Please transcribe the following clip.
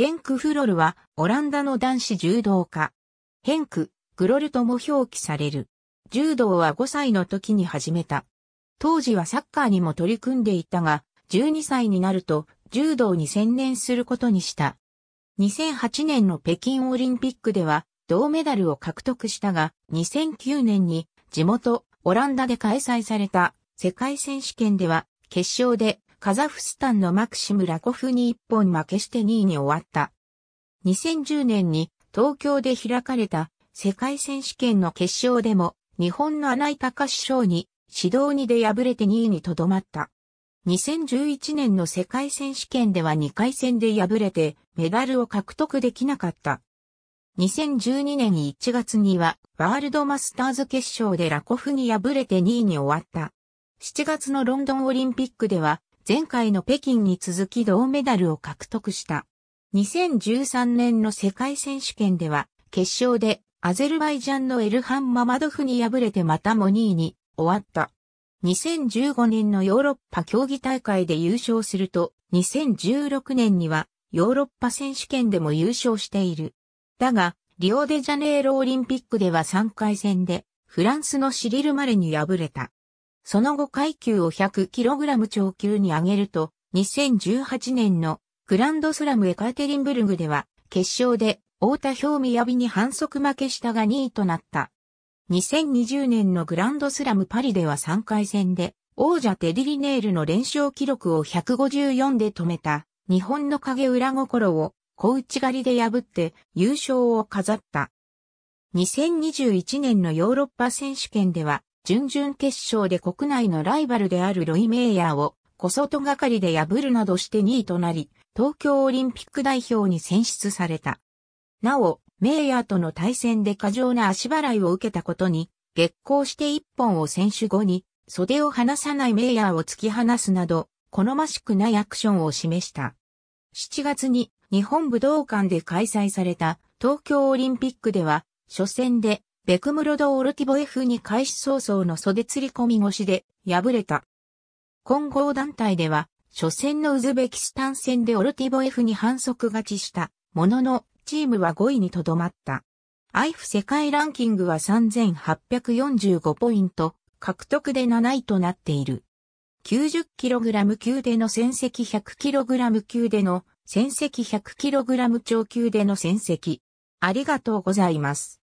ヘンク・フロルは、オランダの男子柔道家。ヘンク、グロルとも表記される。柔道は5歳の時に始めた。当時はサッカーにも取り組んでいたが、12歳になると柔道に専念することにした。2008年の北京オリンピックでは銅メダルを獲得したが、2009年に地元オランダで開催された世界選手権では決勝でカザフスタンのマクシム・ラコフに一本負けして2位に終わった。2010年に東京で開かれた世界選手権の決勝でも日本の穴井隆賞に指導2で敗れて2位にとどまった。2011年の世界選手権では2回戦で敗れてメダルを獲得できなかった。2012年1月にはワールドマスターズ決勝でラコフに敗れて2位に終わった。7月のロンドンオリンピックでは前回の北京に続き銅メダルを獲得した。2013年の世界選手権では、決勝でアゼルバイジャンのエルハン・ママドフに敗れてまたも2位に終わった。2015年のヨーロッパ競技大会で優勝すると、2016年にはヨーロッパ選手権でも優勝している。だが、リオデジャネイロオリンピックでは3回戦でフランスのシリル・マレに敗れた。その後階級を 100kg 超級に上げると、2018年のグランドスラムエカテリンブルグでは、決勝で太田表美やびに反則負けしたが2位となった。2020年のグランドスラムパリでは3回戦で、王者テディリネールの連勝記録を154で止めた、日本の影裏心を小内狩りで破って優勝を飾った。2021年のヨーロッパ選手権では、準々決勝で国内のライバルであるロイ・メイヤーを小外がかりで破るなどして2位となり、東京オリンピック代表に選出された。なお、メイヤーとの対戦で過剰な足払いを受けたことに、月光して一本を選手後に、袖を離さないメイヤーを突き放すなど、好ましくないアクションを示した。7月に日本武道館で開催された東京オリンピックでは、初戦でベクムロド・オルティボ F に開始早々の袖釣り込み越しで敗れた。混合団体では、初戦のウズベキスタン戦でオルティボ F に反則勝ちした、ものの、チームは5位にとどまった。アイフ世界ランキングは3845ポイント、獲得で7位となっている。90kg 級での戦績 100kg 級での戦績 100kg 超級での戦績。ありがとうございます。